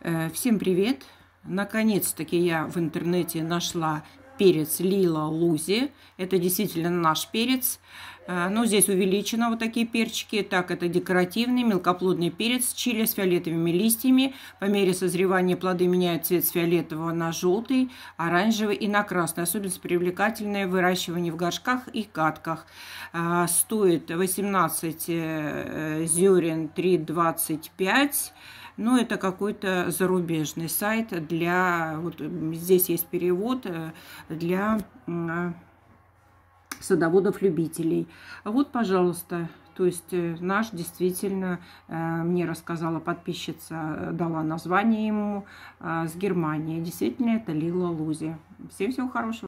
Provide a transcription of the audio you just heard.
Э, всем привет! Наконец-таки я в интернете нашла перец Лила Лузи. Это действительно наш перец. Э, ну, здесь увеличено вот такие перчики. Так, это декоративный мелкоплодный перец чили с фиолетовыми листьями. По мере созревания плоды меняют цвет с фиолетового на желтый, оранжевый и на красный. Особенность привлекательное выращивание в горшках и катках. Э, стоит 18 э, зерен 3,25. Но ну, это какой-то зарубежный сайт для... Вот здесь есть перевод для садоводов-любителей. А вот, пожалуйста, то есть э, наш действительно, э, мне рассказала подписчица, э, дала название ему с Германии. Действительно, это Лила Лузи. Всем всего хорошего.